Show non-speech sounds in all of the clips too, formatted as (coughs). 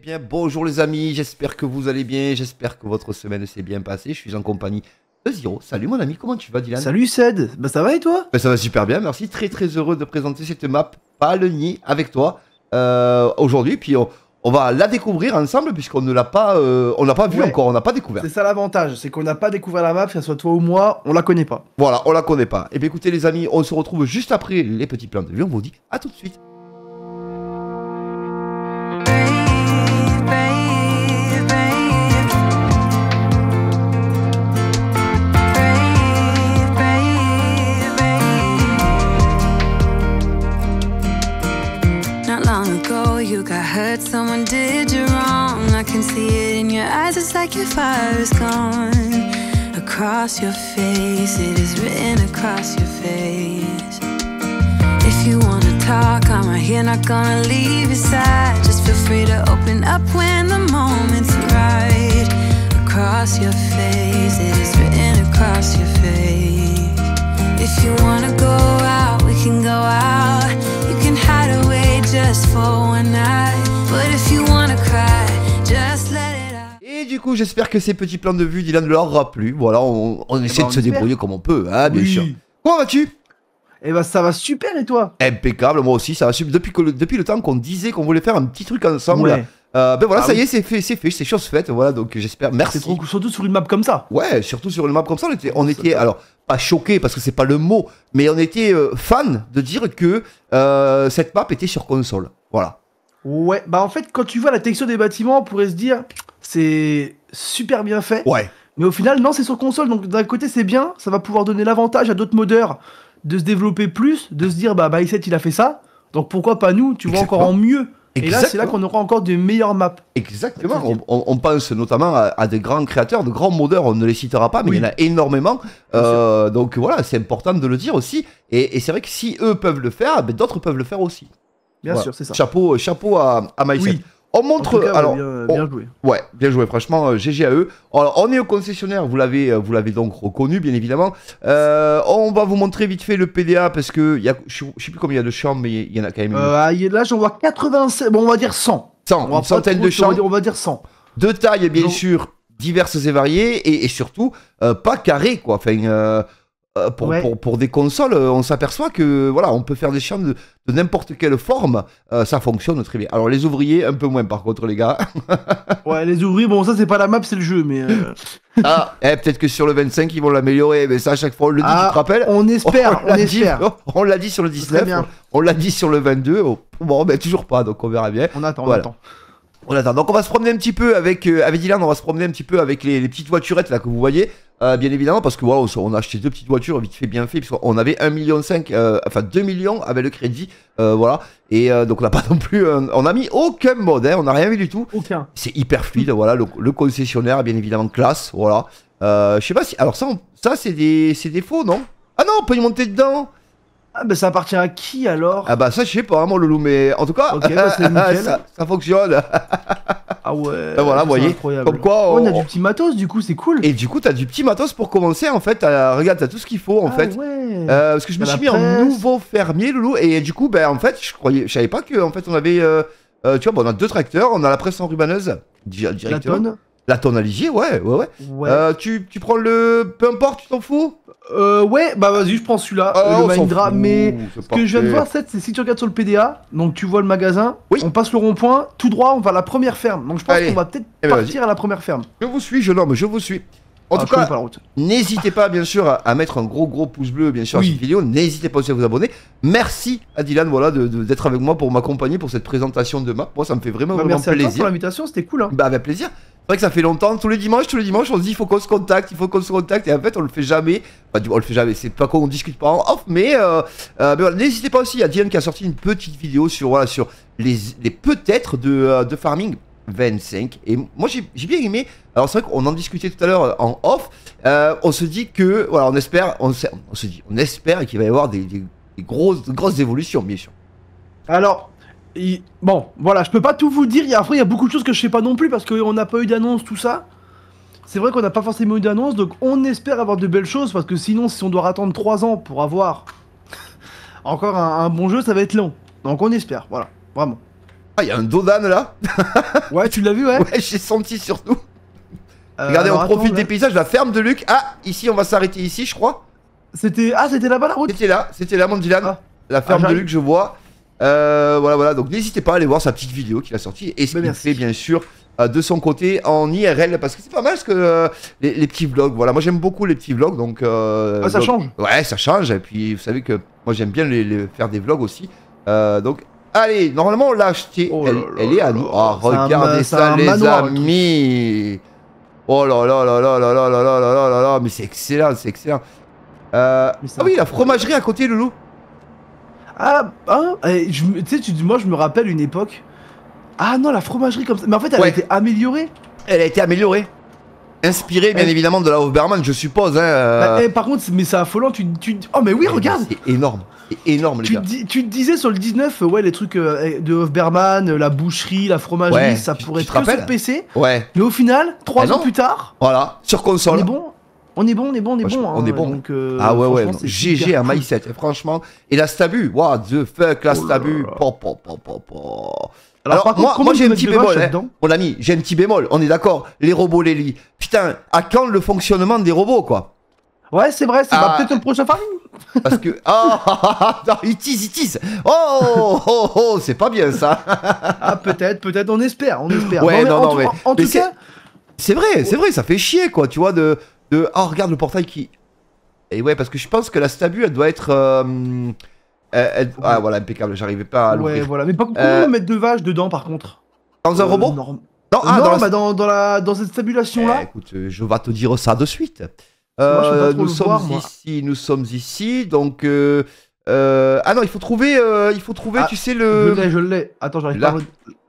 Eh bien, bonjour les amis, j'espère que vous allez bien, j'espère que votre semaine s'est bien passée. Je suis en compagnie de Zero. Salut mon ami, comment tu vas Dylan Salut Céd. Bah ça va et toi ben, Ça va super bien, merci. Très très heureux de présenter cette map Palenier avec toi euh, aujourd'hui. Puis on, va la découvrir ensemble puisqu'on ne l'a pas, euh, pas vu encore, on n'a pas découvert. C'est ça l'avantage, c'est qu'on n'a pas découvert la map, que ce soit toi ou moi, on la connaît pas. Voilà, on la connaît pas. Et eh bien écoutez les amis, on se retrouve juste après les petits plans de vue. On vous dit à tout de suite. it in your eyes, it's like your fire is gone. Across your face, it is written across your face. If you wanna talk, I'm right here, not gonna leave your side. Just feel free to open up when the moment's right. Across your face, it is written across your face. If you wanna go out, we can go out. You can hide away just for one night. But if you wanna cry, du coup, j'espère que ces petits plans de vue, Dylan, leur aura plu. Voilà, on, on eh essaie ben, de se débrouiller comme on peut, hein, bien sûr. Comment vas-tu eh ben ça va super et toi Impeccable, moi aussi ça va super. Depuis, que, depuis le temps qu'on disait qu'on voulait faire un petit truc ensemble, euh, ben voilà ah ça y est c'est fait, c'est fait, c'est chose faite, voilà donc j'espère, merci. Trop, surtout sur une map comme ça Ouais, surtout sur une map comme ça, on était, on était alors pas choqué parce que c'est pas le mot, mais on était euh, fan de dire que euh, cette map était sur console, voilà. Ouais, bah en fait quand tu vois la texture des bâtiments on pourrait se dire c'est super bien fait. Ouais. Mais au final, non, c'est sur console. Donc d'un côté, c'est bien. Ça va pouvoir donner l'avantage à d'autres modeurs de se développer plus, de se dire, bah, il a fait ça. Donc pourquoi pas nous Tu vois encore en mieux. Et là, c'est là qu'on aura encore des meilleures maps. Exactement. On, pense notamment à, des grands créateurs, de grands modeurs. On ne les citera pas, mais il y en a énormément. Euh, donc voilà, c'est important de le dire aussi. Et, c'est vrai que si eux peuvent le faire, ben, d'autres peuvent le faire aussi. Bien sûr, c'est ça. Chapeau, chapeau à, à on montre. alors, bien, joué. Ouais, bien joué. Franchement, GG à eux. Alors, on est au concessionnaire. Vous l'avez, euh, vous l'avez donc reconnu, bien évidemment. Euh, on va vous montrer vite fait le PDA parce que y a, je, ne sais plus combien il y a de champs, mais il y en a quand même. Euh, ah, là, j'en vois 80 Bon, on va dire 100. 100. une centaine de champs, On va, dire, 100. De taille, bien sûr, diverses et variées, et, surtout pas carré quoi. Enfin, euh, pour, pour, des consoles, euh, on s'aperçoit que voilà, on peut faire des chiens de, n'importe quelle forme, euh, ça fonctionne très bien. Alors les ouvriers, un peu moins par contre, les gars. (laughs) ouais, les ouvriers, bon, ça c'est pas la map, c'est le jeu, mais. ah, eh, peut-être que sur le 25, ils vont l'améliorer, mais ça à chaque fois on le dit, tu te ah, rappelles On espère, (laughs) on, espère. (laughs) on l'a dit sur le 19, on, l'a dit sur le 22, bon, ben toujours pas, donc on verra bien. On attend, on attend. On attend. Donc on va se promener un petit peu avec, avec Dylan, on va se promener un petit peu avec les, les petites voiturettes là que vous voyez. Euh, bien évidemment, parce que voilà, on a acheté deux petites voitures vite fait, bien fait, puisqu'on avait 1,5 million, 5 euh, enfin 2 millions avec le crédit, euh, voilà. Et donc on n'a pas (laughs) non plus, on a mis aucun modèle hein, on n'a rien vu du tout. C'est hyper fluide, voilà. Le, concessionnaire, bien évidemment, classe, voilà. je sais pas si, alors ça, ça c'est des, c'est des faux, non Ah non, on peut y monter dedans. Ah bah ça appartient à qui alors Ah bah ça je sais pas vraiment Loulou mais en tout cas bah, (laughs) ça, fonctionne. ah ouais. (laughs) Bah voilà, voyez. Incroyable. Comme quoi on... a du petit matos du coup, c'est cool. Et du coup, t'as du petit matos pour commencer en fait, euh, regarde, t'as tout ce qu'il faut en ah fait. Euh, parce que je me suis mis en nouveau fermier Loulou et du coup, bah en fait, je croyais je savais pas que en fait on avait euh, tu vois, bon on a deux tracteurs, on a la presse rubaneuse directeur. La tonne la tonalité, ouais, ouais, ouais. Euh, tu, prends le. Peu importe, tu t'en fous euh, Ouais, bah vas-y, je prends celui-là, ah, le Mindra, Mais ce que je viens de voir, c'est si tu regardes sur le PDA, donc tu vois le magasin, on passe le rond-point, tout droit, on va à la première ferme. Donc je pense qu'on va peut-être eh ben, partir à la première ferme. Je vous suis, jeune homme, je vous suis. En ah, tout cas, n'hésitez pas, bien sûr, à, mettre un gros, gros pouce bleu, bien sûr, à cette vidéo. N'hésitez pas aussi à vous abonner. Merci à Dylan, voilà, d'être avec moi pour m'accompagner pour cette présentation de map. Moi, ça me fait vraiment, bah, vraiment merci plaisir. Merci pour l'invitation, c'était cool. Hein. Bah, avec plaisir. C'est vrai que ça fait longtemps, tous les dimanches, tous les dimanches, on se dit il faut qu'on se contacte, il faut qu'on se contacte, et en fait on le fait jamais. Enfin, on le fait jamais, c'est pas qu'on discute pas en off, mais, euh, euh n'hésitez pas aussi, il y a Diane qui a sorti une petite vidéo sur, sur les, peut-être de, euh, farming. 25. Et moi, j'ai bien aimé. Alors, c'est vrai qu'on en discutait tout à l'heure euh, en off. on se dit que, voilà, on espère, on, on se dit, on espère qu'il va y avoir des, des grosses, grosses évolutions, bien sûr. Alors, bon, voilà, je peux pas tout vous dire. après, il y a beaucoup de choses que je sais pas non plus parce qu'on n'a pas eu d'annonce, tout ça. C'est vrai qu'on n'a pas forcément eu d'annonce, donc on espère avoir de belles choses parce que sinon, si on doit attendre 3 ans pour avoir (laughs) encore un, bon jeu, ça va être long. Donc on espère, voilà, vraiment. Ah, il y a un Dodan là (laughs) Ouais, tu l'as vu, ouais Ouais, j'ai senti surtout. Euh, Regardez, on profite des paysages, la ferme de Luc. Ah, ici, on va s'arrêter ici, je crois. C'était. Ah, c'était là-bas la route C'était là, c'était là, mon Dylan. Ah. La ah, ferme de Luc, je vois voilà, voilà. Donc n'hésitez pas à aller voir sa petite vidéo qu'il a sortie et ce fait bien sûr de son côté en IRL parce que c'est pas mal ce que les, petits vlogs. Voilà, moi j'aime beaucoup les petits vlogs donc. ça change. Ouais, ça change. Et puis vous savez que moi j'aime bien les, faire des vlogs aussi. donc allez, normalement là, l'a oh elle, est à nous. Oh, regardez ça, les amis. Oh là là là là là là là là là là là mais c'est excellent, c'est excellent. ah oui, la fromagerie à côté, loulou. Ah, hein eh, Tu sais, tu moi, je me rappelle une époque. Ah non, la fromagerie comme ça. Mais en fait, elle a été améliorée. Elle a été améliorée. inspirée bien eh. évidemment de la Hofbermann, je suppose. Hein, euh. bah, eh, par contre, mais c'est affolant. Tu, Oh, mais oui, regarde C'est énorme. énorme, les tu tu te disais sur le 19, euh, ouais, les trucs euh, de Hofbermann, la boucherie, la fromagerie, ça pourrait être sur PC. Ouais. Mais au final, trois ah ans plus tard. Voilà, sur console. C'est bon on est bon, on est bon, on est bon. on est hein, bon. Euh, ah ouais, ouais. GG à MySet, franchement, et la stabu. What the fuck, la stabu. Oh pop pop pop alors, Alors moi, j'ai un petit bémol, On l'a mis. j'ai un petit bémol, on est d'accord, les robots, les lits. Putain, à quand le fonctionnement des robots, quoi Ouais, c'est vrai, c'est va ah. bah, peut-être le prochain farming. (laughs) Parce que. Ah, ah, ah, ah, ah il tease, il tease. Oh, oh, oh, oh c'est pas bien ça. (laughs) ah, peut-être, peut-être, on espère, on espère. Ouais, non, non, mais. en, tout cas. C'est vrai, c'est vrai, ça fait chier, quoi, tu vois, de, de oh regarde le portail qui et ouais parce que je pense que la stabu elle doit être euh, ah voilà impeccable j'arrivais pas à l'ouvrir ouais voilà mais pas euh... mettre deux vaches dedans par contre dans un euh, robot ah, non, bah, dans, dans, la... dans, cette stabulation là eh, écoute euh, je vais te dire ça de suite nous sommes ici nous sommes ici donc ah non, il faut trouver, il faut trouver, ah, tu sais le. Je l'ai, je l'ai. Attends, j'arrive pas. À...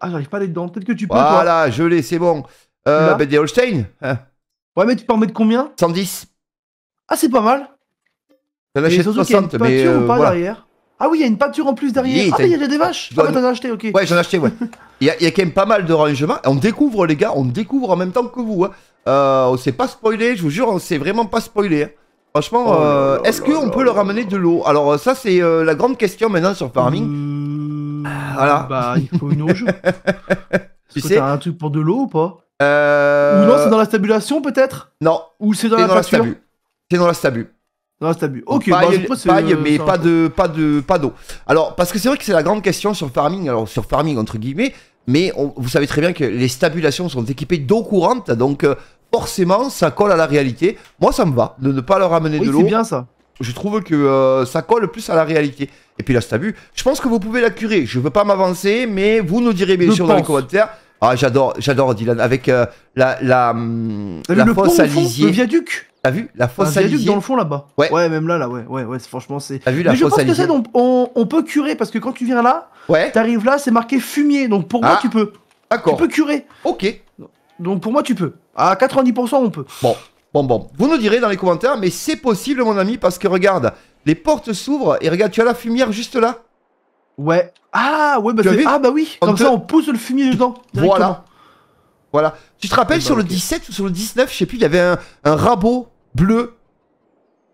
Ah, j'arrive pas à aller dedans. Peut-être que tu peux. Voilà, je l'ai, c'est bon. Euh, ben, des Holstein. Hein Ouais, mais tu peux en mettre combien 110. Ah, c'est pas mal. T'en achètes 60, mais. une peinture euh, ou pas derrière Ah oui, il y a une peinture en plus derrière. ah, il y a des vaches. Ah, bah, t'en as acheté, ok. Ouais, j'en ai acheté, ouais. Il y, a quand même pas mal de rangements. On découvre, les gars, on découvre en même temps que vous. Hein. Euh, on s'est pas spoilé, je vous jure, on s'est vraiment pas spoilé. Hein. Franchement, oh euh, est-ce qu'on peut leur amener de l'eau Alors, euh, ça, c'est la grande question maintenant sur farming. Hmm, voilà. Bah, il faut une rouge. (laughs) tu sais. un truc pour de l'eau ou pas euh, Ou non, c'est dans la stabulation peut-être Non. Ou c'est dans, la dans C'est dans la stabu. Dans la stabu. Ok, paille, bah, mais pas de, pas de, pas d'eau. Alors, parce que c'est vrai que c'est la grande question sur farming, alors sur farming entre guillemets, mais vous savez très bien que les stabulations sont équipées d'eau courante, donc euh, forcément ça colle à la réalité. Moi, ça me va de ne pas leur amener de l'eau. C'est bien ça. Je trouve que euh, ça colle plus à la réalité. Et puis la stabu, je pense que vous pouvez la curer. Je veux pas m'avancer, mais vous nous direz bien sûr dans les commentaires ah, j'adore, j'adore Dylan. Avec euh, la, la, hum, le fosse viaduc T'as vu la fosse viaduc dans le fond là-bas. Ouais. Ouais, même là, là, ouais, ouais, ouais, franchement, c'est. T'as vu la Mais je pense que c'est on, on- peut curer parce que quand tu viens là, Ouais, t'arrives là, c'est marqué fumier. Donc pour moi, ah. tu peux. Tu peux curer. Ok. Donc pour moi, tu peux. À 90%, on peut. Bon, bon, bon. Vous nous direz dans les commentaires, mais c'est possible, mon ami, parce que regarde, les portes s'ouvrent et regarde, tu as la fumière juste là. Ouais. Ah ouais bah, ah, bah oui. Comme ça on pousse le fumier dedans. Voilà. Voilà. Tu te rappelles ah, sur bah, le 17 ou sur le 19, je sais plus, il y avait un, un rabot bleu.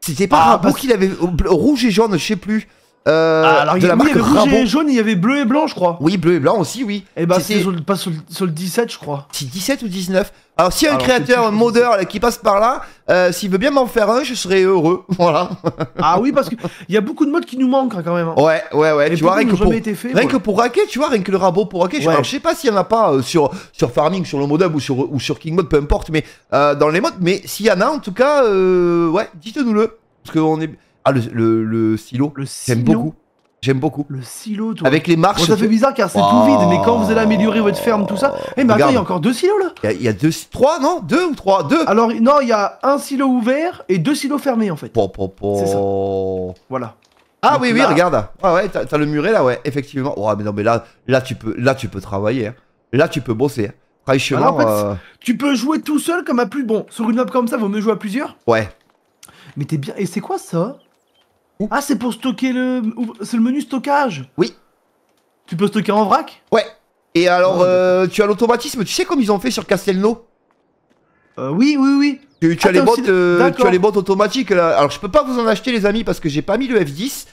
C'était pas un ah, rabot qu'il avait rouge et jaune, je sais plus. Euh, ah, alors, il, y avait rouge et jaune, il y avait bleu et blanc, je crois. Oui, bleu et blanc aussi, oui. Et eh bah, c'est pas sur, sur, le 17, je crois. C'est 17 ou 19 alors, si y un créateur, un modeur qui passe par là, euh, s'il veut bien m'en faire un, je serais heureux. (laughs) Voilà. ah oui, parce qu'il y a beaucoup de modes qui nous manquent hein, quand même. Hein. Ouais, ouais, ouais. tu vois, rien, que pour, rien que pour raquet, tu vois, rien que le rabot pour raquet. Alors, je sais pas s'il y en a pas euh, sur, sur Farming, sur le modab ou sur, ou sur King Mode, peu importe, mais euh, dans les modes. Mais s'il y en a, en tout cas, ouais, dites-nous-le. Parce on est. Ah, le, le, le stylo. J'aime beaucoup. J'aime beaucoup. Le silo, toi. Avec les marches. Oh, ça fait bizarre car c'est tout vide, mais quand vous allez améliorer votre ferme, tout ça. Eh, mais Regarde. il y a encore deux silos là Il y, a deux, trois, non Deux ou trois Deux Alors, non, il y a un silo ouvert et deux silos fermés en fait. C'est ça. Voilà. Ah oui, oui, regarde. Ah ouais, t'as le muret là, ouais, effectivement. Ouais mais non, mais là, là, tu, peux, là tu peux travailler. Hein. Là, tu peux bosser. Hein. Euh. Tu peux jouer tout seul comme à plus. Bon, sur une map comme ça, vaut me jouer à plusieurs. Ouais. Mais t'es bien. Et c'est quoi ça ah, c'est pour stocker le. C'est le menu stockage Oui. Tu peux stocker en vrac Ouais. Et alors, oh, euh, tu as l'automatisme, tu sais comme ils ont fait sur Castelnau euh, Oui, oui, oui. Tu, as les bottes, euh, les bottes, automatiques là. Alors, je peux pas vous en acheter, les amis, parce que j'ai pas mis le F10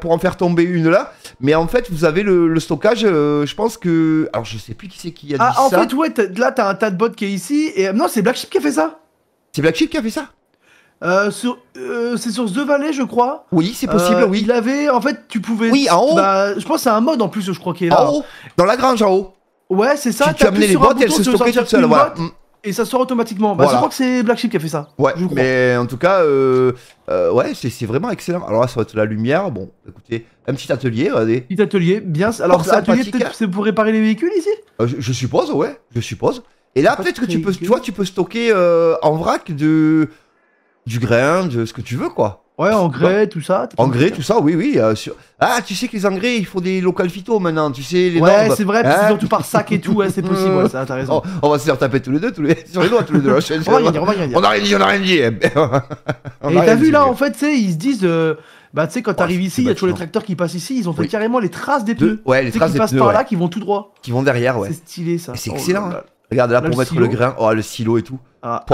pour en faire tomber une là. Mais en fait, vous avez le, stockage. je pense que. Alors, je sais plus qui c'est qui a ah, dit ça. Ah, en fait, ouais, là, t'as un tas de bottes qui est ici. Et non, c'est Black Sheep qui a fait ça. C'est Black Sheep qui a fait ça euh, euh, c'est sur The Valley, je crois. Oui, c'est possible, euh, oui. Il avait, en fait, tu pouvais. Oui, en haut. Bah, je pense c'est un mode en plus, je crois, qu'il est là. En haut, dans la grange en haut. Ouais, c'est ça. tu les bottes, elles se stockaient toutes seules, voilà. Et ça sort automatiquement. Bah, Je crois que c'est Black Sheep qui a fait ça. Ouais, mais en tout cas, ouais, c'est vraiment excellent. Alors là, ça va être la lumière. Bon, écoutez, un petit atelier, Petit atelier, bien. Alors, ça, atelier, peut c'est pour réparer les véhicules ici je, je suppose, ouais, je suppose. Et là, peut-être que tu peux, tu vois, tu peux stocker en vrac de du grain, de ce que tu veux, quoi. Ouais, engrais, tout ça. Engrais, tout ça, oui, oui. Euh, ah, tu sais que les engrais, il faut des locales phyto maintenant, tu sais, les Ouais, c'est vrai, parce Hein surtout par sac et tout, ouais, c'est possible, ça, t'as raison. on va se faire taper tous les deux, tous les... sur les doigts, tous les deux. la On va rien dire, on va on a rien dit, on a rien dit. Hein. (laughs) Et t'as vu là, en fait, tu sais, ils se disent, euh, bah tu sais, quand t'arrives ici, il y a toujours les tracteurs qui passent ici, ils ont fait carrément les traces des pneus. Ouais, les traces des traces qui passent par là, qui vont tout droit. qui vont derrière, ouais. C'est stylé ça. C'est oh excellent, Regarde là, pour mettre le grain, oh le silo et tout. Ah,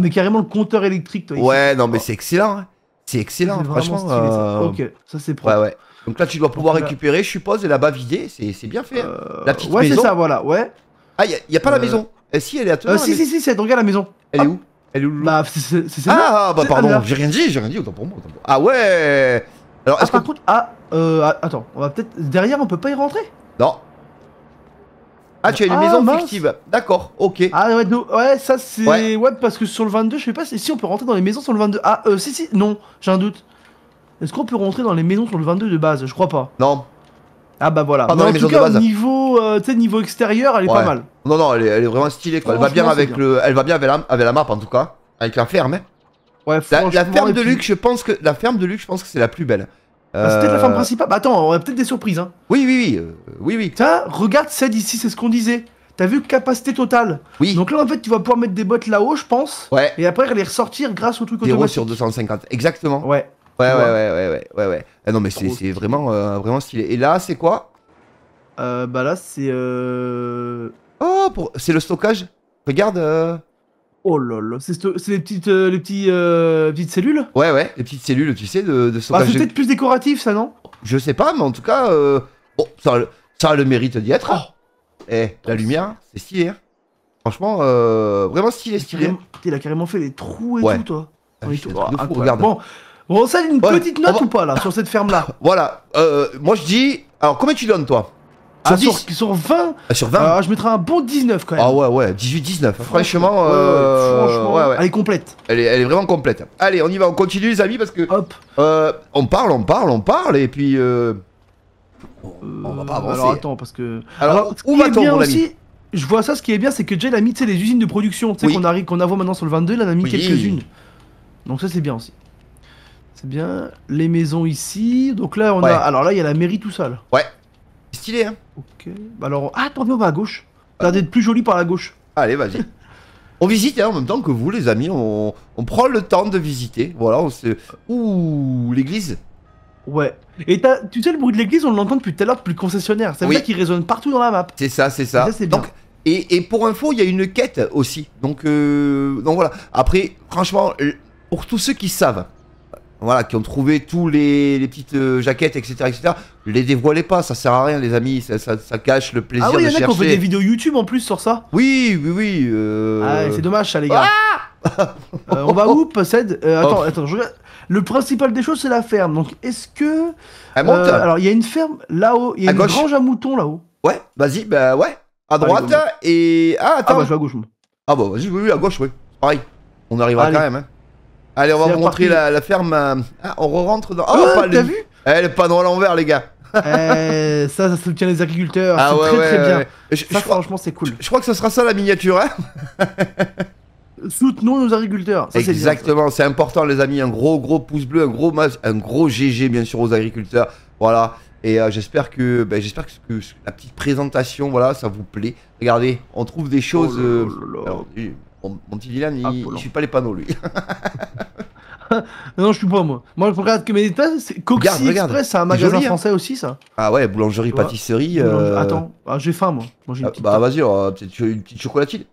mais carrément le compteur électrique, toi. Ouais, non, mais oh. hein. c'est excellent. C'est excellent, franchement. ça. Euh, ok, ça c'est propre. Ouais, ouais. Donc là, tu dois pouvoir récupérer, je suppose, et là-bas vider. C'est bien fait. Hein. Euh, la petite maison. Ouais, c'est ça, voilà, ouais. Ah, il a, pas la euh, maison. Eh, si, elle est à toi. si, si, si, c'est regarde la maison. Elle est où Elle est où bah, ah, ah, bah, c'est Ah, bah, pardon, j'ai rien dit, j'ai rien dit, autant pour moi. Ah, ouais Alors, ah, est-ce ah, Par contre, ah, attends, on va peut-être. Derrière, on peut pas y rentrer Non, ah, tu as une ah, maison fictive. D'accord, ok. Ah ouais, ça c'est... Ouais. parce que sur le 22, je sais pas si on peut rentrer dans les maisons sur le 22. Ah, euh, si, si, non, j'ai un doute. Est-ce qu'on peut rentrer dans les maisons sur le 22 de base Je crois pas. Non. Ah bah voilà. en tout cas, Niveau, euh, niveau extérieur, elle est pas mal. Non, non, elle est, vraiment stylée. Quoi. Elle oh, va bien avec le, elle va bien avec la, avec la map en tout cas, avec la ferme. Hein. Ouais, la, la ferme de luxe je pense que la ferme de Luc, je pense que c'est la plus belle. Ah, c'est peut-être la femme euh, principale. Bah, attends, on a peut-être des surprises. Hein. Oui, oui, oui. Euh, oui, oui. regarde celle ici, c'est ce qu'on disait. T'as vu capacité totale. Oui. Donc là, en fait, tu vas pouvoir mettre des bottes là-haut, je pense. Ouais. Et après, les ressortir grâce au truc des 0 sur 250. Exactement. Ouais. Ouais, ouais, ouais, ouais, ouais, ouais, ah non, mais c'est vraiment, euh, vraiment stylé. Et là, c'est quoi Bah là, c'est. Euh... Oh, c'est le stockage. Regarde. Oh là c'est les petites, euh, les petits, euh, petites cellules Ouais, ouais, les petites cellules, tu sais, de, de bah, c'est peut-être plus décoratif, ça, non Je sais pas, mais en tout cas, euh, bon, ça, a le mérite d'y être. Hein. Oh eh, la lumière, c'est stylé. Hein. Franchement, euh, vraiment stylé, stylé. Il a carrément fait les trous et tout, ah, ah, toi. regarde. Bon, on une petite note ou pas, là, sur cette ferme-là Voilà, moi je dis... Alors, comment tu donnes, toi ah, ah, sur, 20 ah, Sur 20 Je mettrais un bon 19 quand même. Ah ouais, ouais, 18-19. Franchement, euh, elle est complète. Elle est, elle est, vraiment complète. Allez, on y va, on continue les amis parce que. Hop euh, On parle, on parle, on parle et puis. Euh, on va pas avancer. Alors attends, parce que. Alors, où va-t-on, mon ami Je vois ça, ce qui est bien, c'est que Jay a mis les usines de production oui. qu'on arrive, qu'on a maintenant sur le 22, là, il en a mis quelques-unes. Donc ça, c'est bien aussi. C'est bien. Les maisons ici. Donc là, on a. Alors là, il y a la mairie tout seul Ouais, Stylé, hein Ok. Bah alors, ah, attendez, on va à gauche. Regardez ah. d'être plus joli par la gauche. Allez, vas-y. (laughs) on visite hein, en même temps que vous, les amis. On, prend le temps de visiter. Voilà, on se. Ouh, l'église. Ouais. Et tu sais, le bruit de l'église, on l'entend depuis tout à l'heure depuis le concessionnaire. C'est vrai qu'il résonne partout dans la map. C'est ça, c'est ça. donc, et, et, pour info, il y a une quête aussi. Donc, euh, donc voilà. Après, franchement, pour tous ceux qui savent, voilà, qui ont trouvé tous les, petites euh, jaquettes, etc., etc. Les dévoilez pas, ça sert à rien, les amis, ça, cache le plaisir ah de chercher. Ah il y en a qui ont fait des vidéos YouTube en plus sur ça. Oui, oui, oui. Euh. Ah, c'est dommage ça, les gars. Ah euh, on va (laughs) où, Possède Attends, oh. attends, Le principal des choses, c'est la ferme. Donc, est-ce que alors, il y a une ferme là-haut, il y a une grange à moutons là-haut. Ouais, vas-y, bah ouais. À droite et ah bah, attends. Ah à gauche. Ah bah vas-y, à gauche, oui. Pareil. On arrivera quand même. Hein. Allez, on va vous montrer la, ferme. Euh, ah, on rentre dans. Ah, oh, t'as vu Eh, le panneau à l'envers, les gars. Eh, ça, ça soutient les agriculteurs. Ah, c'est très très bien. franchement, c'est cool. je crois que ce sera ça la miniature. Hein. (laughs) Soutenons nos agriculteurs. c'est Exactement, c'est important, les amis. Un gros, gros pouce bleu, un gros un gros GG, bien sûr, aux agriculteurs. Voilà. Et euh, j'espère que, ben, j'espère que, la petite présentation, voilà, ça vous plaît. Regardez, on trouve des choses. Oh euh, mon, petit Dylan, il, ne suit pas les panneaux, lui. (laughs) (laughs) non, je suis pas moi. Moi, je regarde que mes états, c'est Coxy regarde, Express, c'est un magasin hein. français aussi, ça. Ah ouais, boulangerie, pâtisserie. Euh, attends, ah, j'ai faim moi. moi ah, bah vas-y, peut-être une petite chocolatine.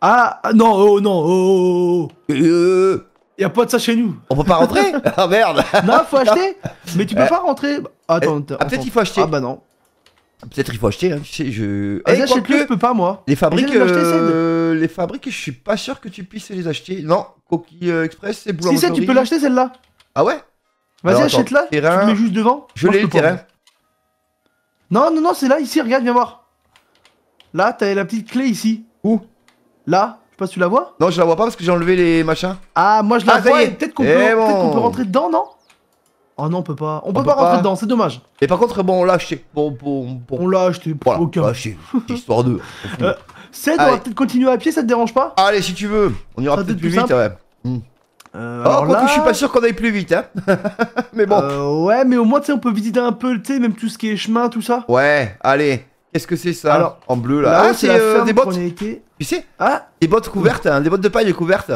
Ah, ah non, oh non, oh. oh, oh, oh. Euh, euh, y a pas de ça chez nous. On peut pas rentrer (laughs) Ah merde Non, faut acheter Mais tu peux pas rentrer bah, Attends, eh, ah, peut-être il faut acheter. Ah bah non. Peut-être il faut acheter, hein. je... Ah, eh, hey, j'achète que... je peux pas moi. Les fabriques les fabriques je suis pas sûr que tu puisses les acheter. Non, Coquille euh, Express, c'est Boulangerie. Si, c'est, tu peux l'acheter celle-là. Ah ouais Vas-y, achète-la. Tu mets juste devant. Je l'ai, le terrain. Non, non, non, c'est là, ici, regarde, viens voir. Là, t'as la petite clé ici. Où Là. Je sais pas si tu la vois. Non, je la vois pas parce que j'ai enlevé les machins. Ah, moi je la ah, vois. Eh peut-être qu'on peut, rentrer dedans, non Oh non, on peut pas. On, peut, pas, rentrer dedans, c'est dommage. Et par contre, bon, on l'a acheté. Bon, bon, bon, On l'a acheté. Voilà, aucun. Ah, histoire de. (laughs) C'est on va peut-être continuer à pied, ça te dérange pas Allez, si tu veux, on ira peut-être plus, vite, ouais. Hmm. Euh, oh, je suis pas sûr qu'on aille plus vite, hein. (laughs) mais bon. Euh, ouais, mais au moins, tu sais, on peut visiter un peu, tu sais, même tout ce qui est chemin, tout ça. Ouais, allez. Qu'est-ce que c'est ça alors, En bleu là. ah, c'est euh, des bottes. Tu sais Ah Des bottes couvertes, hein, des bottes de paille couvertes.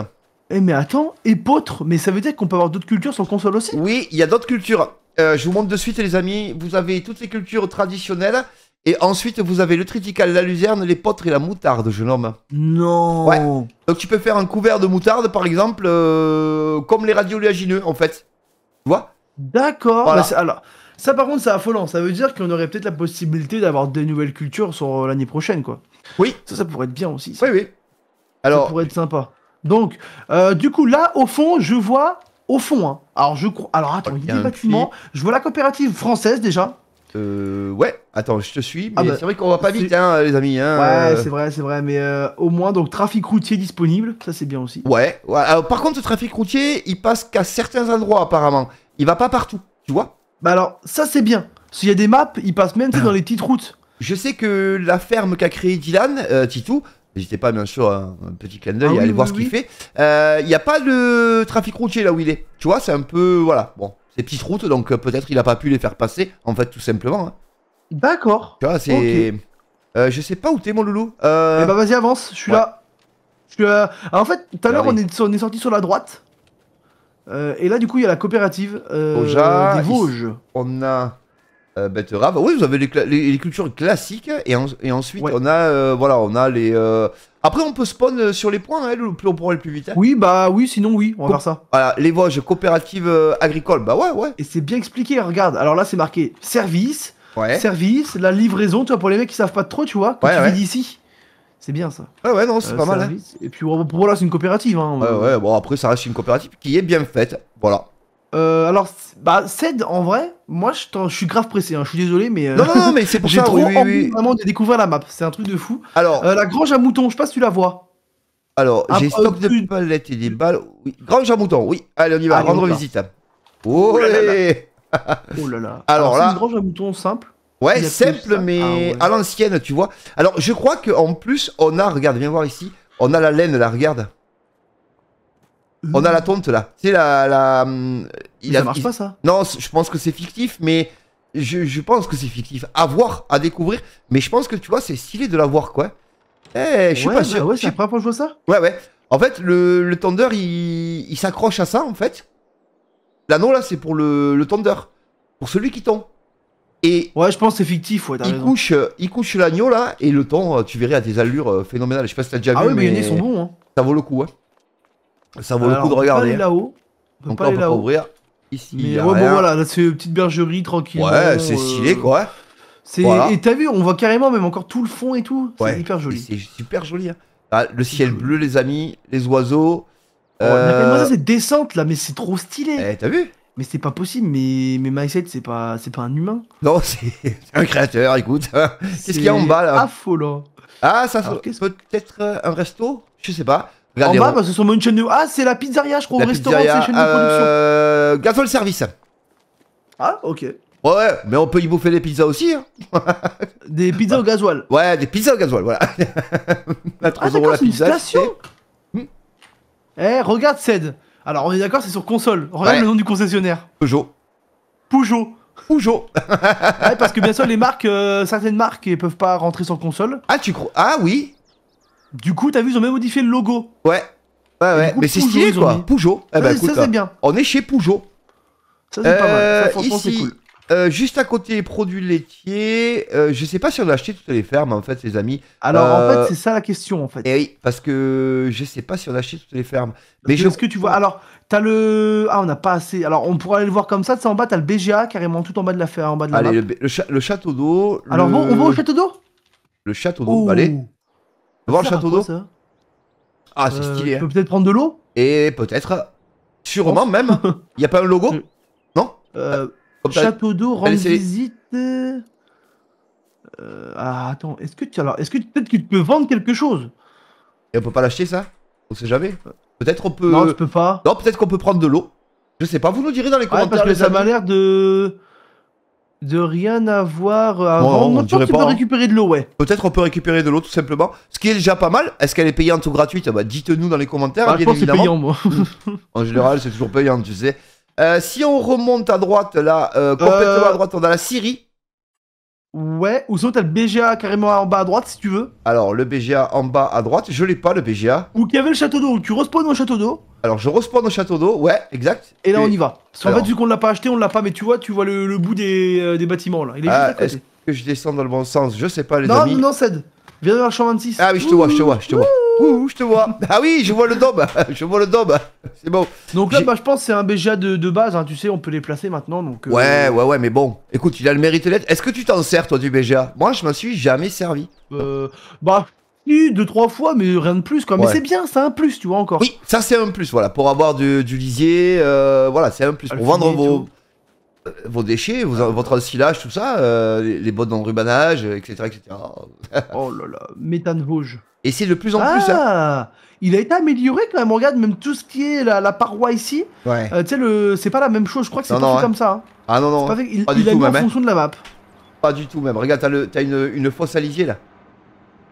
Eh, mais attends, épôtre, mais ça veut dire qu'on peut avoir d'autres cultures sur le console aussi Oui, il y a d'autres cultures. Euh, je vous montre de suite, les amis. Vous avez toutes les cultures traditionnelles. Et ensuite, vous avez le triticale, la luzerne, les potres et la moutarde, jeune homme. Non. Donc tu peux faire un couvert de moutarde, par exemple, euh, comme les radioléagineux, en fait. Tu vois D'accord. Bah, alors, ça par contre, c'est affolant. Ça veut dire qu'on aurait peut-être la possibilité d'avoir des nouvelles cultures sur euh, l'année prochaine, quoi. Oui. Ça, ça pourrait être bien aussi. Ça. Oui, oui. Alors. Ça pourrait être sympa. Donc, euh, du coup, là, au fond, je vois, au fond, hein. Alors, je crois. Alors, attends, oh, il y a des bâtiments. Je vois la coopérative française déjà. Euh, ouais, attends, je te suis. Ah bah, c'est vrai qu'on va pas vite, hein, les amis. Hein, ouais, c'est vrai, c'est vrai. Mais euh, au moins, donc, trafic routier disponible, ça c'est bien aussi. Ouais, par contre, ce trafic routier, il passe qu'à certains endroits, apparemment. Il va pas partout, tu vois Bah alors, ça c'est bien. S'il y a des maps, il passe même dans (laughs) les petites routes. Je sais que la ferme qu'a créé Dylan, euh, Titou, n'hésitez pas, bien sûr, hein, un, petit clin d'œil et ah aller voir ce qu'il fait. Euh, il n'y a pas de trafic routier là où il est. Tu vois, c'est un peu. Voilà, bon ces petites routes, donc euh, peut-être il a pas pu les faire passer, en fait, tout simplement. Hein. D'accord. c'est. Euh, je sais pas où t'es, mon loulou. Euh... bah, vas-y, avance, je suis là. Euh, ah, en fait, tout à bah l'heure, on est, sorti sur la droite. et là, du coup, il y a la coopérative euh, des Vosges. On a euh, Bête ben, betterave. Oui, vous avez les, cultures classiques hein, et, et ensuite on a euh, voilà, on a les. Euh, après, on peut spawn sur les points, hein, le plus on pourra aller plus vite. Hein. Oui, bah oui, sinon oui, on va faire ça. Voilà, les voyages coopératives agricoles, bah ouais, ouais. Et c'est bien expliqué, regarde. Alors là, c'est marqué service, service, la livraison, tu vois, pour les mecs qui savent pas trop, tu vois, quand tu vis d'ici. C'est bien ça. Ouais, ouais, non, c'est pas mal. Et puis oh, là c'est une coopérative. Hein, ouais, ouais, bon, après, ça reste une coopérative qui est bien faite. Voilà. Euh, alors, bah, en vrai, moi, je, suis grave pressé. Hein, je suis désolé, mais. Euh, non, non, mais c'est pour (laughs) ça. J'ai trop envie vraiment de découvrir la map. C'est un truc de fou. Alors, euh, la grange à moutons, je sais pas si tu la vois. Alors, ah, j'ai stock de palettes et des balles. Grange à moutons, oui. Allez, on y va. Allez, rendre visite. Oh, oh, (laughs) oh là là. Alors, grange à moutons simple. Ouais, simple, mais ah, à l'ancienne, tu vois. Alors, je crois que en plus, on a, regarde, viens voir ici, on a la laine, là, regarde. On a la tonte là. c'est la. il ça marche pas ça Non, je pense que c'est fictif, mais. Je, pense que c'est fictif. À voir, à découvrir. Mais je pense que tu vois, c'est stylé de l'avoir quoi. Eh, je suis pas bah sûr. Ouais, c'est ça Ouais, ouais. En fait, le, le tender, il, s'accroche à ça en fait. L'anneau là, c'est pour le, le tender. Pour celui qui tombe. Et ouais, je pense c'est fictif. Ouais, il, couche, euh, il couche l'agneau là, et le temps, euh, tu verrais à des allures euh, phénoménales. Je sais pas si t'as déjà ah vu. Ah oui, mais, les sont bons. Hein. Ça vaut le coup. Hein. Ça vaut le coup de regarder. On aller là-haut. pas on peut pas hein. ouvrir. Ici, Mais a rien. Bon, voilà, là, c'est une petite bergerie tranquille. Ouais, c'est euh, stylé, quoi. C'est... Et t'as vu, on voit carrément même encore tout le fond et tout. C'est hyper joli. C'est super joli. Hein. Ah, le ciel bleu, les amis, les oiseaux. Mais moi, ça, c'est descente là, mais c'est trop stylé. Eh, t'as vu Mais c'est pas possible. Mais mais Myset, c'est pas c'est pas un humain. Non, (laughs) c'est un créateur. Écoute, qu'est-ce qu'il y a en bas là Ah, ça, peut-être un resto Je sais pas en bas, parce que sur mon chaîne de... Ah, c'est la pizzeria, je crois, au restaurant, c'est chaîne euh... de production. Gasol Service. Ah, ok. Ouais, mais on peut y bouffer des pizzas aussi. Hein. (laughs) des pizzas au gasoil. Ouais, des pizzas au gasoil, voilà. (laughs) ah, la pizza. Une station. Hmm. eh, regarde Ced. Alors, on est d'accord, c'est sur console. Regarde le nom du concessionnaire. Peugeot. Peugeot. Peugeot. (laughs) ouais, parce que bien sûr, les marques, euh, certaines marques, elles peuvent pas rentrer sur console. Ah, tu crois Ah oui. Du coup, t'as vu, ils ont même modifié le logo. Ouais. Ouais, ouais. mais c'est stylé, quoi. Mis... Eh bah, ça, c'est hein. bien. On est chez Peugeot. Ça, c'est pas mal. Ça, euh, cool. Euh, juste à côté les produits laitiers, euh, je sais pas si on a acheté toutes les fermes en fait, les amis. Alors en fait, c'est ça la question en fait. Eh oui, parce que je sais pas si on a acheté toutes les fermes. Mais est-ce que tu vois Alors, t'as le ah, on n'a pas assez. Alors, on pourrait aller le voir comme ça. C'est en bas, t'as le BGA carrément tout en bas de la ferme, en bas de Allez, Le, château d'eau. Alors on va au château d'eau. Le château d'eau, allez. Oh. Voir le château d'eau Ah, c'est euh, stylé. Tu hein. peux peut-être prendre de l'eau Et peut-être. Sûrement oh. même. (laughs) Il n'y a pas un logo euh, Non Château d'eau rend visite. Euh, ah, attends, est-ce que tu alors, est-ce que peut-être tu peux vendre quelque chose Et on peut pas l'acheter ça On sait jamais. Peut-être on peut. Non, tu peux pas. Non, peut-être qu'on peut prendre de l'eau. Je sais pas, vous nous direz dans les commentaires. parce que ça m'a l'air de de rien avoir euh, avant. on, hein. récupérer de l'eau, ouais. Peut-être on peut récupérer de l'eau tout simplement. Ce qui est déjà pas mal. Est-ce qu'elle est payante ou gratuite bah, Dites-nous dans les commentaires. Bah, je pense c'est payant, moi. (laughs) en général, c'est toujours payant, tu sais. Euh, si on remonte à droite, là, euh, complètement à droite, on a la Syrie. Ouais, ou sinon t'as le BGA carrément en bas à droite si tu veux. Alors le BGA en bas à droite, je l'ai pas le BGA. Ou qu'il y avait le château d'eau, tu respawns au château d'eau. Alors je respawn au château d'eau, ouais, exact. Et là on y va. Parce qu'en fait vu qu'on l'a pas acheté, on l'a pas, mais tu vois, tu vois le, bout euh, des, bâtiments là. Il est juste à ah, ce que je descends dans le bon sens Je sais pas les non, amis. Non, non, c'est... Bienvenue à champ 26. Ah oui, je te vois, je te vois, je te vois. Ouh, je te vois. Ah oui, je vois le dôme. (laughs) Je vois le dôme. C'est bon. Donc là, bah, je pense que c'est un BGA de, base. Hein. Tu sais, on peut les placer maintenant. Donc, euh, Ouais, ouais, ouais, mais bon. Écoute, il a le mérite d'être. Est-ce que tu t'en sers, toi, du BGA Moi, je m'en suis jamais servi. Euh, bah, oui, deux, trois fois, mais rien de plus. Quoi. Mais c'est bien, c'est un plus, tu vois, encore. Oui, ça, c'est un plus, voilà. Pour avoir du, lisier, euh, voilà, c'est un plus. Ah, pour vendre vos vos déchets, votre ensilage, tout ça, euh, les, les bottes d'enrubanage, etc. etc. oh là là, méthane rouge. Et c'est de plus en plus. Hein. Ah, il a été amélioré quand même. regarde même tout ce qui est la, paroi ici. Euh, tu sais, c'est pas la même chose. Je crois que c'est pas hein. comme ça. Hein. Ah non, non. Pas du tout, même. en hein. fonction de la map. Pas du tout, même. Regarde, t'as, une, une fosse à là. Tu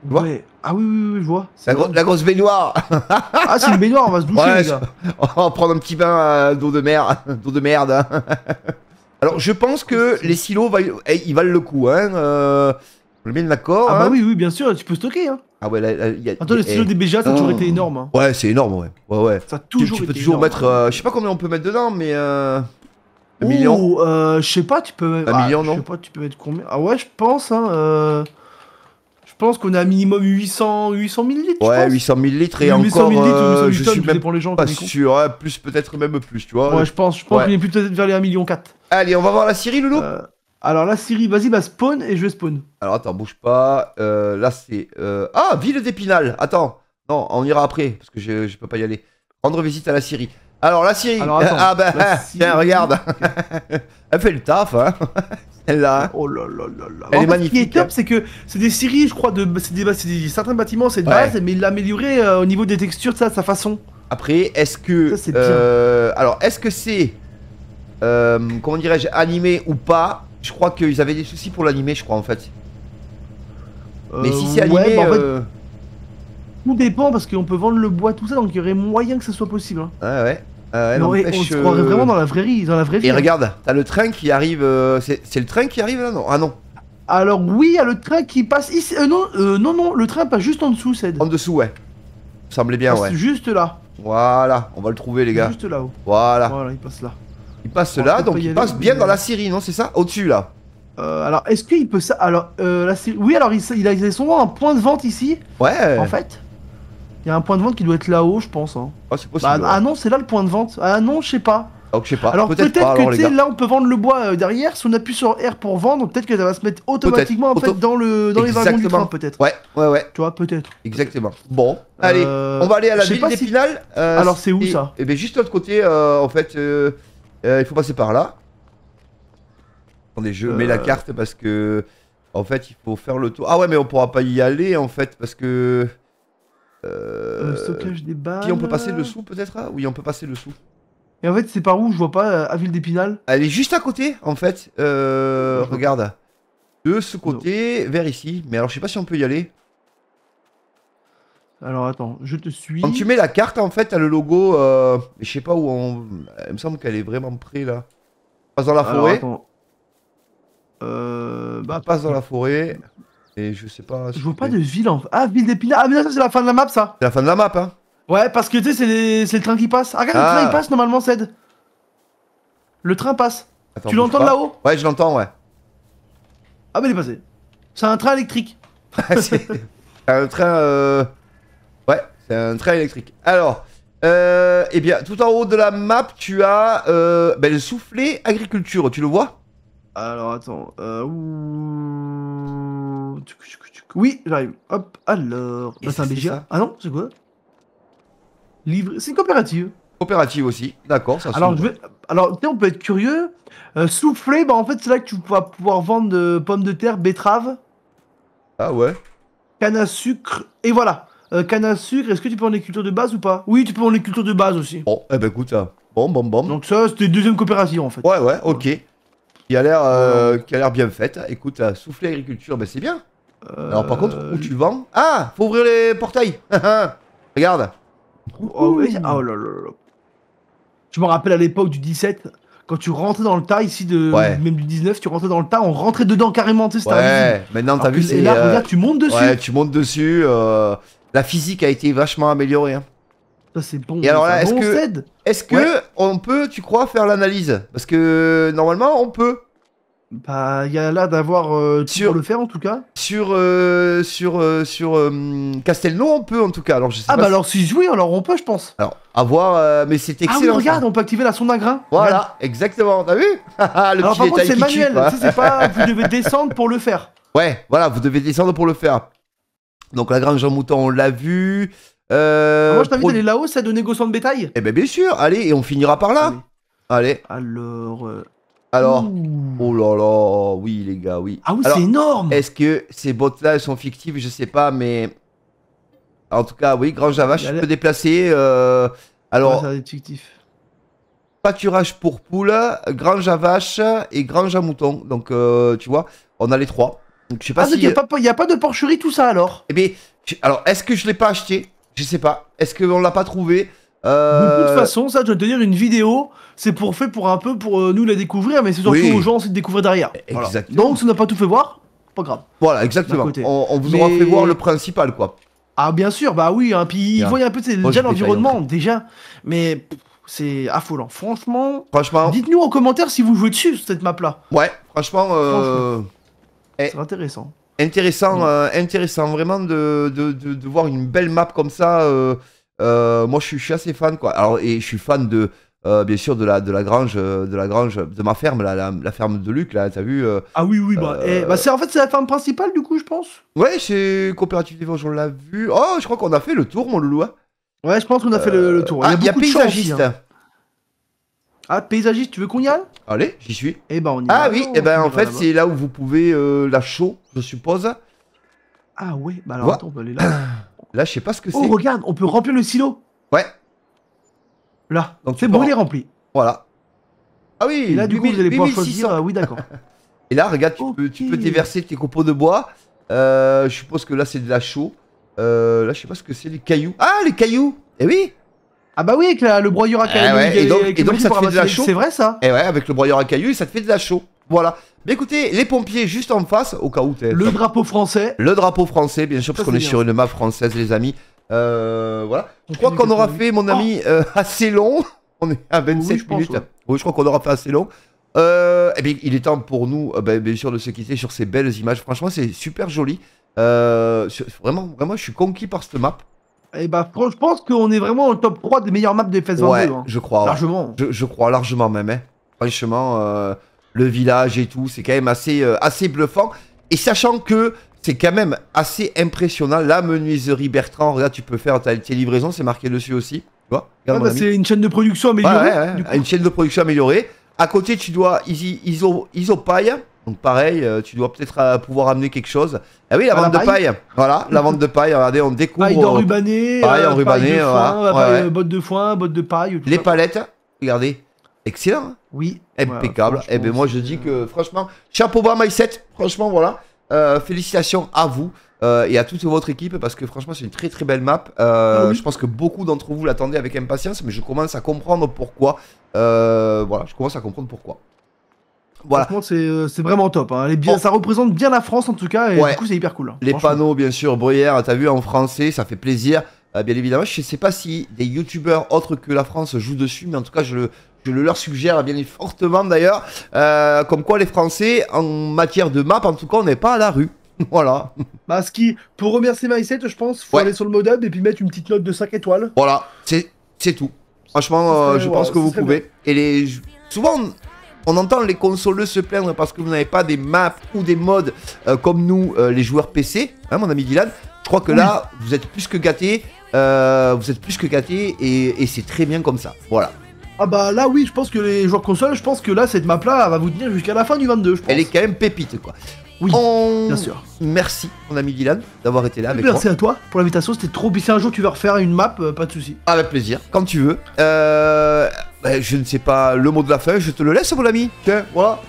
vois ouais. Ah oui, oui, oui, je vois. La, la, grosse baignoire. (laughs) ah, c'est une baignoire, on va se doucher, (laughs) On va prendre un petit bain euh, d'eau de mer, (laughs) d'eau de merde. Alors, je pense que les silos, valent, eh, ils valent le coup. Hein, euh, on est bien d'accord. Ah, bah hein. oui, oui, bien sûr, tu peux stocker. Hein. Ah ouais, là, y a, Attends, le silo des BGA, ça a toujours oh. été énorme. Hein. Ouais, c'est énorme, ouais. Ouais, ouais. Ça a toujours tu, peux été toujours énorme. mettre. Euh, je sais pas combien on peut mettre dedans, mais. Euh, un million. Euh, je sais pas, tu peux. Un million, ah, non Je sais pas, tu peux mettre combien. Ah ouais, je pense, hein. Euh... Je pense qu'on a un minimum 800, 000 litres. Ouais, je pense. 800 000 litres et 800 encore. 000 litres 800 000 euh, je suis même les gens. Pas sûr, hein, plus peut-être même plus, tu vois. Ouais, je pense, je pense qu'on est peut-être vers les 1,4 million 4. Allez, on va voir la Syrie, Loulou euh, Alors, la Syrie, vas-y, bah spawn et je vais spawn. Alors, attends, bouge pas. Euh, là, c'est. Euh, ah, ville d'Épinal Attends, non, on ira après, parce que je, peux pas y aller. Rendre visite à la Syrie. Alors, la Syrie (laughs) Ah, bah, (laughs) tiens, regarde (laughs) Elle fait le taf, hein. hein Oh là là là là. Elle est magnifique. Ce qui est top, hein. c'est que c'est des Syries, je crois, de, bah, c'est des, certains bâtiments, c'est de base, mais il l'a amélioré au niveau des textures, de ça, sa façon. Après, est-ce que. Ça, c'est euh, alors, est-ce que c'est euh, comment dirais-je, animé ou pas, je crois qu'ils avaient des soucis pour l'animer, je crois, en fait. Mais si euh, c'est animé... Bah, euh, tout dépend, parce qu'on peut vendre le bois, tout ça, donc il y aurait moyen que ça soit possible. Hein. Ouais, ouais. Euh, non, on se croirait euh, vraiment dans la vraie vie, dans la vraie vie. Et hein. regarde, t'as le train qui arrive. c'est le train qui arrive là, non Ah non. Alors oui, il y a le train qui passe ici. non, non, non, le train passe juste en dessous, c'est En dessous, ouais. Semblait bien, ouais. Juste là. Voilà, on va le trouver, les gars. Juste là-haut. Voilà. Voilà, il passe là. Il passe là, donc il passe bien dans la Syrie, non C'est ça Au-dessus là euh, alors, est-ce qu'il peut ça Alors, euh, la oui, alors il, a, son un point de vente ici. Ouais. En fait, il y a un point de vente qui doit être là-haut, je pense. Hein. Ah, c'est possible. Bah, ah non, c'est là le point de vente. Ah non, je sais pas. je sais pas. Alors peut-être, que là, on peut vendre le bois euh, derrière. Si on appuie sur R pour vendre, peut-être que ça va se mettre automatiquement en fait dans le dans les wagons du train, peut-être. Ouais, ouais, ouais. Tu vois, peut-être. Exactement. Bon, allez, on va aller à la ville finale. alors, c'est où ça Eh bien, juste de l'autre côté, en fait. Euh, il faut passer par là. Attendez, je mets la euh. carte parce que... En fait, il faut faire le tour. Ah ouais, mais on pourra pas y aller, en fait, parce que... Euh... stockage des balles... Si on peut passer dessous, peut-être hein Oui, on peut passer dessous. Et en fait, c'est par où Je vois pas, euh, à Ville d'Épinal Elle est juste à côté, en fait. Regarde. De ce côté, vers ici. Mais alors, je sais pas si on peut y aller. Alors attends, je te suis. Quand tu mets la carte, en fait, t'as le logo. Euh, je sais pas où on. Il me semble qu'elle est vraiment près là. Passe dans la forêt. Euh, bah, passe dans la forêt. Et je sais pas. Je vois pas de ville en. Ah, ville d'épinards. Ah, mais là, c'est la fin de la map ça. C'est la fin de la map, hein. Ouais, parce que tu sais, c'est le train qui passe. Ah, regarde, le train il ah. passe normalement, Ced. Le train passe. tu l'entends là-haut Ouais, je l'entends, ouais. Ah, mais il est passé. C'est un train électrique. (laughs) c'est (laughs) un train. Euh, un train électrique. Alors, euh, eh bien, tout en haut de la map, tu as euh, ben, le soufflet agriculture, tu le vois Alors, attends. Euh, oui, j'arrive. Hop, alors. c'est un Ah non, c'est quoi Livre... C'est une coopérative. Coopérative aussi, d'accord. Alors, je vais... on peut être curieux. soufflet, ben, en fait, c'est là que tu vas pouvoir vendre pommes de terre, betteraves. Ah ouais. Canne à sucre, et voilà. Euh, canne à sucre, est-ce que tu peux en les cultures de base ou pas Oui, tu peux en les cultures de base aussi. Bon, oh, eh ben écoute, Bon, bon, bon. Donc ça, c'était deuxième coopération en fait. Ouais, ouais, ok. Qui a l'air euh, euh. qui a l'air bien faite. Écoute, euh, souffler agriculture, ben c'est bien. Alors par contre, où tu vends Ah, faut ouvrir les portails. (laughs) Regarde. Oh, oui. oh là là là. Je me rappelle à l'époque du 17, quand tu rentrais dans le tas ici de même du 19 tu rentrais dans le tas on rentrait dedans carrément tu sais, ouais. maintenant t'as vu c'est là regarde tu montes dessus ouais tu montes dessus euh... La physique a été vachement améliorée. Hein. Ça c'est bon. Et alors est-ce bon que, est-ce on peut, tu crois, faire l'analyse Parce que normalement, on peut. Bah, il y a là d'avoir euh, sur le faire en tout cas. Sur euh, sur euh, sur Castelnau, on peut en tout cas. Alors ah bah alors si je oui, alors on peut, je pense. Alors à voir, mais c'est ah excellent. Ah regarde, on peut activer la sonde à Voilà, exactement. T'as vu (laughs) Le alors, par contre, c'est manuel. c'est pas (laughs) vous devez descendre pour le faire. Ouais, voilà, vous devez descendre pour le faire. Donc la grange en mouton, on l'a vu. Euh, ah, moi, je t'invite à aller là-haut, c'est de négociant de bétail Eh ben bien sûr, allez, et on finira par là. Allez. Alors. Euh, alors. Oh là là, oui, les gars, oui. Ah oui, c'est énorme Est-ce que ces bottes-là, elles sont fictives Je sais pas, mais. En tout cas, oui, à vache je peux déplacer. Euh... Alors. Pâturage pour poules, grange à vache et grange à mouton. Donc, euh, tu vois, on a les trois pas ah, Il n'y euh, a, pas de porcherie, tout ça alors Eh bien, alors est-ce que je l'ai pas acheté Je sais pas. Est-ce qu'on l'a pas trouvé De euh, toute façon, ça, je vais te dire, une vidéo, c'est pour fait pour un peu pour euh, nous la découvrir, mais c'est surtout aux gens aussi de découvrir derrière. Eh, donc, si on n'a pas tout fait voir, pas grave. Voilà, exactement. On, vous aura fait voir le principal, quoi. Ah, bien sûr, bah oui, hein. puis ils voient un peu déjà l'environnement, déjà. Mais c'est affolant. Franchement, franchement dites-nous en commentaire si vous jouez dessus, cette map-là. Ouais, franchement. franchement. Eh, c'est intéressant. Intéressant, mm. euh, intéressant vraiment de, de, de, voir une belle map comme ça. Euh, euh, moi, je suis, assez fan, quoi. Alors, et je suis fan de, bien sûr, de la, de la grange, de la grange, de ma ferme, la, ferme de Luc, là. T'as vu Ah oui, oui. Bah, eh, bah, c'est en fait c'est la ferme principale, du coup, je pense. Ouais, c'est coopérative des on l'a vu. Oh, je crois qu'on a fait le tour, mon loulou. Hein. Ouais, je pense qu'on a fait le, tour. il y a, ah, beaucoup hein. paysagiste. Ah, paysagiste, tu veux qu'on y aille Allez, j'y suis. Eh ben, Ah oui, et eh ben, en fait, c'est là où vous pouvez euh, la chaux, je suppose. Ah oui, bah alors, attends, on peut aller là. (coughs) Là, je sais pas ce que oh, c'est. Oh, regarde, on peut remplir le silo. Ouais. Là, c'est bon, il est rempli. Voilà. Ah oui, il a du coup, vous allez pouvoir choisir. Euh, oui, d'accord. (laughs) et là, regarde, tu, peux, peux déverser tes copeaux de bois. Euh, je suppose que là, c'est de la chaux. là, je sais pas ce que c'est, les cailloux. Ah, les cailloux Eh oui ah bah oui, avec le broyeur à eh cailloux. et, donc, ça te fait de la chaux. C'est vrai ça Et eh ouais, avec le broyeur à cailloux, ça te fait de la chaux. Voilà. Mais écoutez, les pompiers juste en face, au cas où Le drapeau français. Le drapeau français, bien sûr, parce qu'on est, sur une map française, les amis. Euh, voilà. Je crois qu'on aura fait, mon ami, oh euh, assez long. On est à 27 minutes. Oui, je crois qu'on aura fait assez long. et euh, eh bien, il est temps pour nous, euh, ben, bien sûr, de se quitter sur ces belles images. Franchement, c'est super joli. vraiment, vraiment, je suis conquis par cette map. Et eh bah, ben, je pense qu'on est vraiment au top 3 des meilleures maps des FS22. Hein. je crois. Largement. Je, crois, largement même. Hein. Franchement, euh, le village et tout, c'est quand même assez, euh, assez bluffant. Et sachant que c'est quand même assez impressionnant, la menuiserie Bertrand, regarde, tu peux faire tes livraisons, c'est marqué dessus aussi. Tu vois bah, C'est une chaîne de production améliorée. une chaîne de production améliorée. À côté, tu dois Isopaille. Iso donc pareil, euh, tu dois peut-être euh, pouvoir amener quelque chose. Ah oui, la ah, vente de paille. Voilà, la vente de paille. Regardez, on découvre. Paille Paille Voilà. Botte de foin, botte de paille. Les palettes. Regardez. Excellent. Oui. Impeccable. eh bien, moi, je dis que euh, franchement, chapeau bas, Myset. Franchement, voilà. félicitations à vous. et à toute votre équipe parce que franchement c'est une très très belle map. Ah je pense que beaucoup d'entre vous l'attendaient avec impatience, mais je commence à comprendre pourquoi. voilà, je commence à comprendre pourquoi. Voilà. Franchement, c'est euh, vraiment top. Hein. Bien, oh. Ça représente bien la France en tout cas, et du coup, c'est hyper cool. Les panneaux, bien sûr, Bruyère, t'as vu en français, ça fait plaisir. Euh, bien évidemment, je sais pas si des youtubeurs autres que la France jouent dessus, mais en tout cas, je le, leur suggère bien fortement d'ailleurs. Euh, comme quoi, les Français, en matière de map, en tout cas, on n'est pas à la rue. (laughs) voilà. Bah, ce qui, pour remercier MySet, je pense, faut aller sur le modem et puis mettre une petite note de 5 étoiles. Voilà, c'est tout. Franchement, je pense que vous pouvez. Et les, souvent, on on entend les consoles se plaindre parce que vous n'avez pas des maps ou des modes euh, comme nous, euh, les joueurs PC, hein, mon ami Dylan. Je crois que là, vous êtes plus que gâté. Euh, vous êtes plus que gâté et, c'est très bien comme ça. Voilà. Ah bah là oui, je pense que les joueurs consoles, je pense que là cette map là va vous tenir jusqu'à la fin du 22. Elle est quand même pépite quoi. Oui, bien sûr. Merci, mon ami Dylan, d'avoir été là avec Merci à toi pour l'invitation, c'était trop bien. Si un jour tu vas refaire une map, euh, pas de souci. Avec plaisir, quand tu veux. Euh, ben, je ne sais pas le mot de la fin, je te le laisse, mon ami. Tiens, voilà.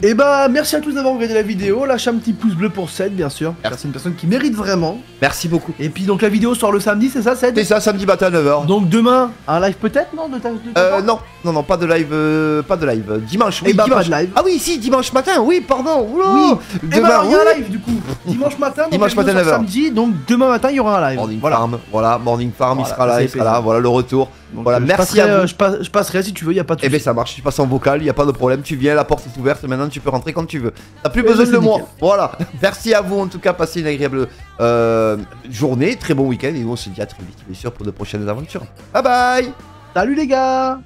Et eh bah, ben, merci à tous d'avoir regardé la vidéo. lâche un petit pouce bleu pour Seth, bien sûr. C'est une personne qui mérite vraiment. Merci beaucoup. Et puis, donc, la vidéo sort le samedi, c'est ça, Seth C'est ça, samedi matin à 9h. Donc, demain, un live peut-être, non Euh, non, non, non, pas de live. Euh, pas de live. Dimanche, oui, eh ben, live. Ah oui, si, dimanche matin, oui, pardon. Eh ben, il y un live du coup. (laughs) Dimanche matin, donc Dimanche matin, samedi, donc demain matin, il y aura un live. Morning Farm, voilà, Morning Farm, il sera live, voilà le retour. voilà, merci à vous. Euh, je, passerai si tu veux, il a pas de Eh ben ça marche, tu passes en vocal, il a pas de problème, tu viens, la porte est ouverte maintenant, Hein, tu peux rentrer quand tu veux. T'as plus besoin de moi. Voilà. Merci à vous en tout cas. Passez une agréable euh, journée, très bon week-end et nous on se dit à très vite bien sûr pour de prochaines aventures. Bye bye. Salut les gars.